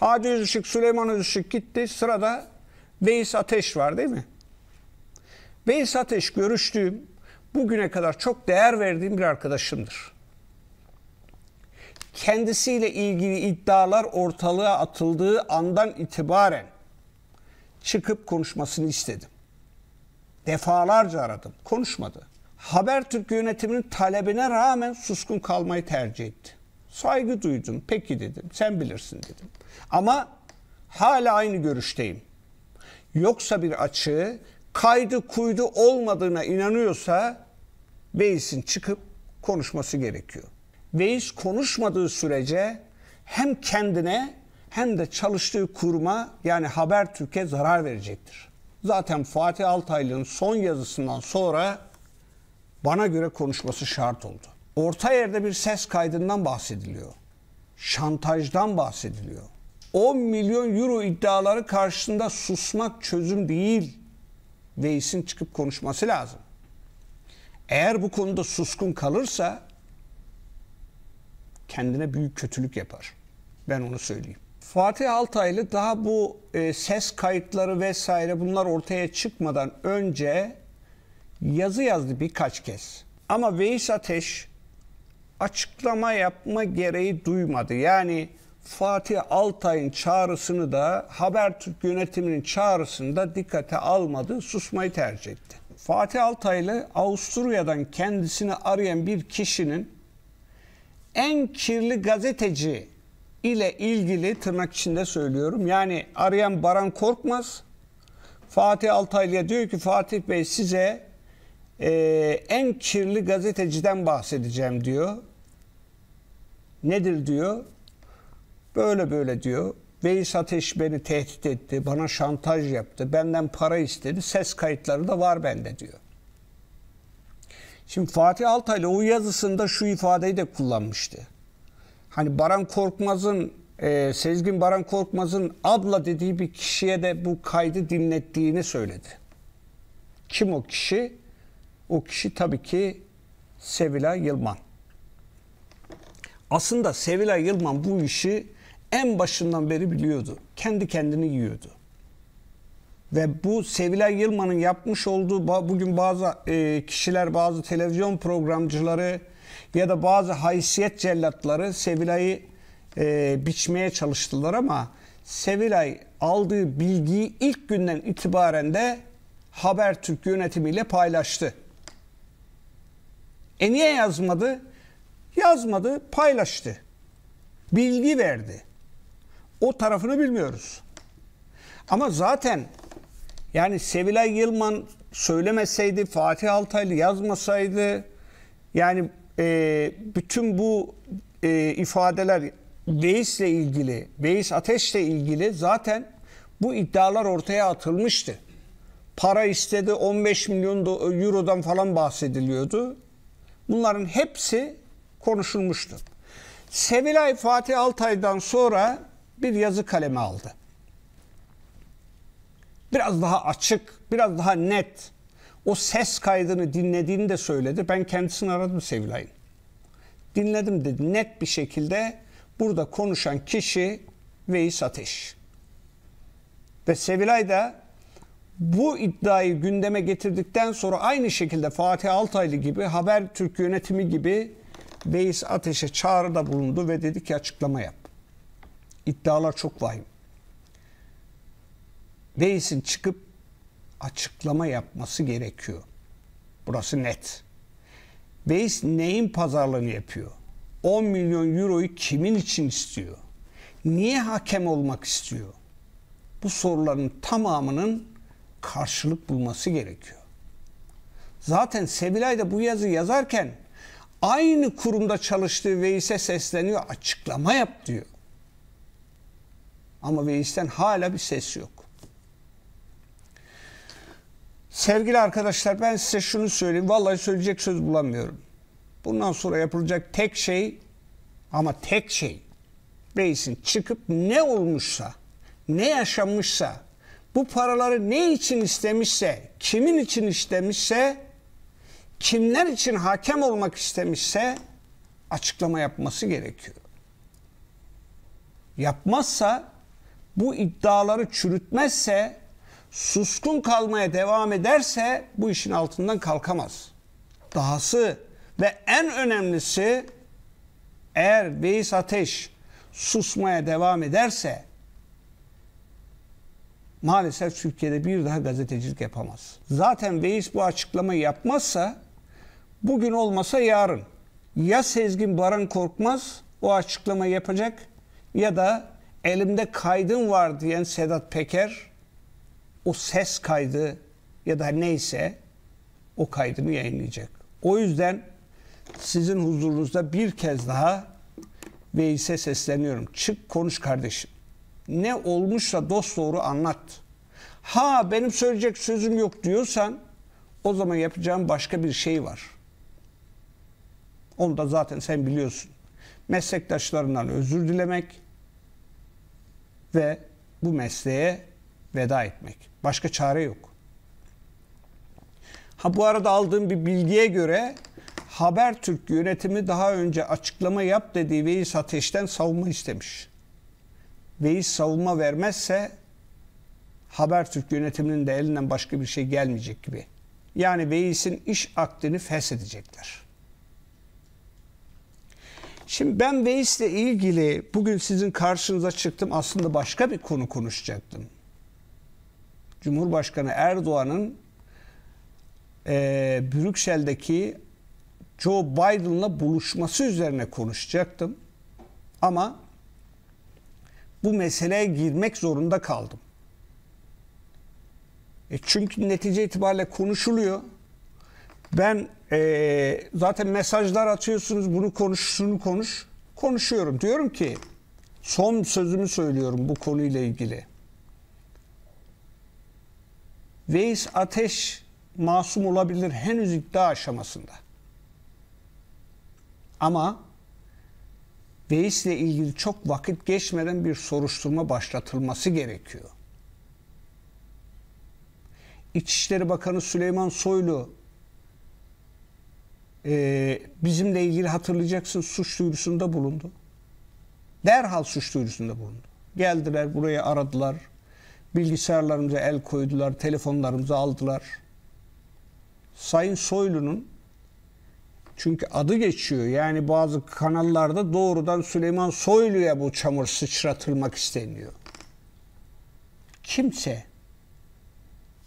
Hadi Özışık, Süleyman Özışık gitti. Sırada Veys Ateş var değil mi? Veys Ateş görüştüğüm, bugüne kadar çok değer verdiğim bir arkadaşımdır. Kendisiyle ilgili iddialar ortalığa atıldığı andan itibaren çıkıp konuşmasını istedim. Defalarca aradım. Konuşmadı. Habertürk yönetiminin talebine rağmen suskun kalmayı tercih etti. Saygı duydum. Peki dedim. Sen bilirsin dedim. Ama hala aynı görüşteyim. Yoksa bir açığı kaydı kuydu olmadığına inanıyorsa Veys'in çıkıp konuşması gerekiyor. Veys konuşmadığı sürece hem kendine hem de çalıştığı kuruma yani Haber Türkiye zarar verecektir. Zaten Fatih Altaylı'nın son yazısından sonra bana göre konuşması şart oldu orta yerde bir ses kaydından bahsediliyor. Şantajdan bahsediliyor. 10 milyon euro iddiaları karşısında susmak çözüm değil. Veys'in çıkıp konuşması lazım. Eğer bu konuda suskun kalırsa kendine büyük kötülük yapar. Ben onu söyleyeyim. Fatih Altaylı daha bu e, ses kayıtları vesaire bunlar ortaya çıkmadan önce yazı yazdı birkaç kez. Ama Veys Ateş açıklama yapma gereği duymadı. Yani Fatih Altay'ın çağrısını da Habertürk yönetiminin çağrısını da dikkate almadı, susmayı tercih etti. Fatih Altaylı Avusturya'dan kendisini arayan bir kişinin en kirli gazeteci ile ilgili tırnak içinde söylüyorum. Yani arayan Baran Korkmaz Fatih Altaylı'ya diyor ki Fatih Bey size e, en kirli gazeteciden bahsedeceğim diyor. Nedir diyor? Böyle böyle diyor. Veys Ateş beni tehdit etti, bana şantaj yaptı, benden para istedi, ses kayıtları da var bende diyor. Şimdi Fatih Altaylı o yazısında şu ifadeyi de kullanmıştı. Hani Baran Korkmaz'ın, e, Sezgin Baran Korkmaz'ın abla dediği bir kişiye de bu kaydı dinlettiğini söyledi. Kim o kişi? O kişi tabii ki Sevilay Yılman. Aslında Sevilay Yılmaz bu işi en başından beri biliyordu. Kendi kendini yiyordu. Ve bu Sevilay Yılmaz'ın yapmış olduğu bugün bazı e, kişiler, bazı televizyon programcıları ya da bazı haysiyet cellatları Sevilay'ı e, biçmeye çalıştılar ama Sevilay aldığı bilgiyi ilk günden itibaren de Habertürk yönetimiyle paylaştı. E niye yazmadı? Yazmadı, paylaştı. Bilgi verdi. O tarafını bilmiyoruz. Ama zaten yani Sevilay Yılman söylemeseydi, Fatih Altaylı yazmasaydı yani e, bütün bu e, ifadeler ile ilgili, Beys Ateş'le ilgili zaten bu iddialar ortaya atılmıştı. Para istedi, 15 milyon eurodan falan bahsediliyordu. Bunların hepsi konuşulmuştu. Sevilay Fatih Altay'dan sonra bir yazı kalemi aldı. Biraz daha açık, biraz daha net. O ses kaydını dinlediğini de söyledi. Ben kendisini aradım Sevilay'ın. Dinledim dedi. Net bir şekilde burada konuşan kişi Veys Ateş. Ve Sevilay da bu iddiayı gündeme getirdikten sonra aynı şekilde Fatih Altaylı gibi Haber Türk yönetimi gibi Veys Ateş'e çağrıda bulundu ve dedi ki açıklama yap. İddialar çok vahim. Veys'in çıkıp açıklama yapması gerekiyor. Burası net. Veys neyin pazarlığını yapıyor? 10 milyon euroyu kimin için istiyor? Niye hakem olmak istiyor? Bu soruların tamamının karşılık bulması gerekiyor. Zaten Sevilay da bu yazı yazarken aynı kurumda çalıştığı Veys'e sesleniyor açıklama yap diyor. Ama Veys'ten hala bir ses yok. Sevgili arkadaşlar ben size şunu söyleyeyim. Vallahi söyleyecek söz bulamıyorum. Bundan sonra yapılacak tek şey ama tek şey Reis'in çıkıp ne olmuşsa, ne yaşanmışsa, bu paraları ne için istemişse, kimin için istemişse kimler için hakem olmak istemişse açıklama yapması gerekiyor. Yapmazsa bu iddiaları çürütmezse suskun kalmaya devam ederse bu işin altından kalkamaz. Dahası ve en önemlisi eğer Veys Ateş susmaya devam ederse maalesef Türkiye'de bir daha gazetecilik yapamaz. Zaten Veys bu açıklamayı yapmazsa Bugün olmasa yarın. Ya Sezgin Baran Korkmaz o açıklama yapacak ya da elimde kaydın var diyen Sedat Peker o ses kaydı ya da neyse o kaydını yayınlayacak. O yüzden sizin huzurunuzda bir kez daha Veys'e sesleniyorum. Çık konuş kardeşim. Ne olmuşsa dost doğru anlat. Ha benim söyleyecek sözüm yok diyorsan o zaman yapacağım başka bir şey var.'' Onu da zaten sen biliyorsun. Meslektaşlarından özür dilemek ve bu mesleğe veda etmek. Başka çare yok. Ha bu arada aldığım bir bilgiye göre Habertürk yönetimi daha önce açıklama yap dediği Veys Ateş'ten savunma istemiş. Veys savunma vermezse Habertürk yönetiminin de elinden başka bir şey gelmeyecek gibi. Yani Veys'in iş akdini feshedecekler. Şimdi ben Veys'le ilgili bugün sizin karşınıza çıktım. Aslında başka bir konu konuşacaktım. Cumhurbaşkanı Erdoğan'ın e, Brüksel'deki Joe Biden'la buluşması üzerine konuşacaktım. Ama bu meseleye girmek zorunda kaldım. E çünkü netice itibariyle konuşuluyor. Ben e, zaten mesajlar atıyorsunuz bunu konuş şunu konuş. Konuşuyorum. Diyorum ki son sözümü söylüyorum bu konuyla ilgili. Veys Ateş masum olabilir henüz iddia aşamasında. Ama Veys ile ilgili çok vakit geçmeden bir soruşturma başlatılması gerekiyor. İçişleri Bakanı Süleyman Soylu e, bizimle ilgili hatırlayacaksın suç duyurusunda bulundu. Derhal suç duyurusunda bulundu. Geldiler buraya aradılar. Bilgisayarlarımıza el koydular, telefonlarımızı aldılar. Sayın Soylu'nun çünkü adı geçiyor. Yani bazı kanallarda doğrudan Süleyman Soylu'ya bu çamur sıçratılmak isteniyor. Kimse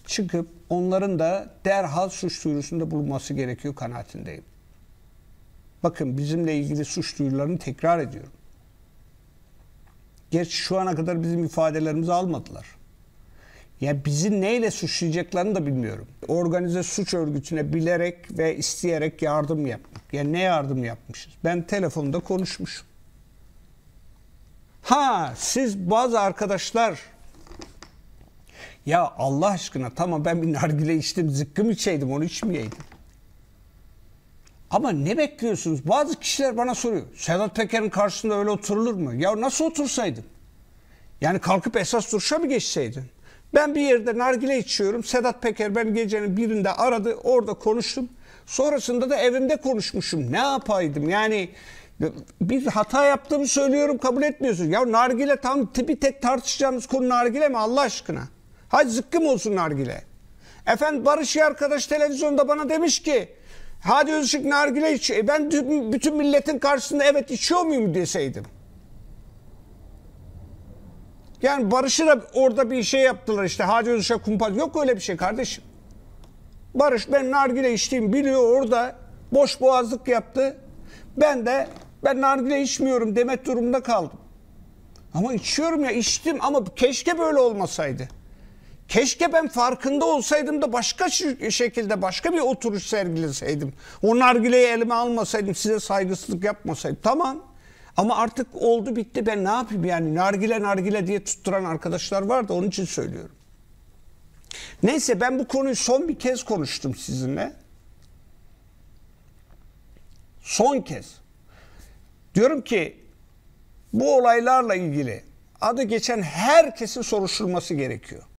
çıkıp onların da derhal suç duyurusunda bulunması gerekiyor kanaatindeyim. Bakın bizimle ilgili suç duyurularını tekrar ediyorum. Gerçi şu ana kadar bizim ifadelerimizi almadılar. Ya yani bizi neyle suçlayacaklarını da bilmiyorum. Organize suç örgütüne bilerek ve isteyerek yardım yapmak. Ya yani ne yardım yapmışız? Ben telefonda konuşmuşum. Ha siz bazı arkadaşlar ya Allah aşkına tamam ben bir nargile içtim zıkkım içeydim onu içmeyeydim. Ama ne bekliyorsunuz? Bazı kişiler bana soruyor. Sedat Peker'in karşısında öyle oturulur mu? Ya nasıl otursaydın? Yani kalkıp esas duruşa mı geçseydin? Ben bir yerde nargile içiyorum. Sedat Peker ben gecenin birinde aradı. Orada konuştum. Sonrasında da evimde konuşmuşum. Ne yapaydım? Yani bir hata yaptığımı söylüyorum kabul etmiyorsun. Ya nargile tam bir tek tartışacağımız konu nargile mi Allah aşkına? Hay zıkkım olsun nargile. Efendim Barış arkadaş televizyonda bana demiş ki Hadi Özışık nargile iç. E ben bütün milletin karşısında evet içiyor muyum deseydim. Yani Barış'ı da orada bir şey yaptılar işte. Hacı Özışık kumpas. Yok öyle bir şey kardeşim. Barış ben nargile içtiğimi biliyor orada. Boş boğazlık yaptı. Ben de ben nargile içmiyorum demet durumunda kaldım. Ama içiyorum ya içtim ama keşke böyle olmasaydı. Keşke ben farkında olsaydım da başka şekilde başka bir oturuş sergileseydim. O nargileyi elime almasaydım, size saygısızlık yapmasaydım. Tamam. Ama artık oldu bitti ben ne yapayım yani nargile nargile diye tutturan arkadaşlar var da onun için söylüyorum. Neyse ben bu konuyu son bir kez konuştum sizinle. Son kez. Diyorum ki bu olaylarla ilgili adı geçen herkesin soruşturması gerekiyor.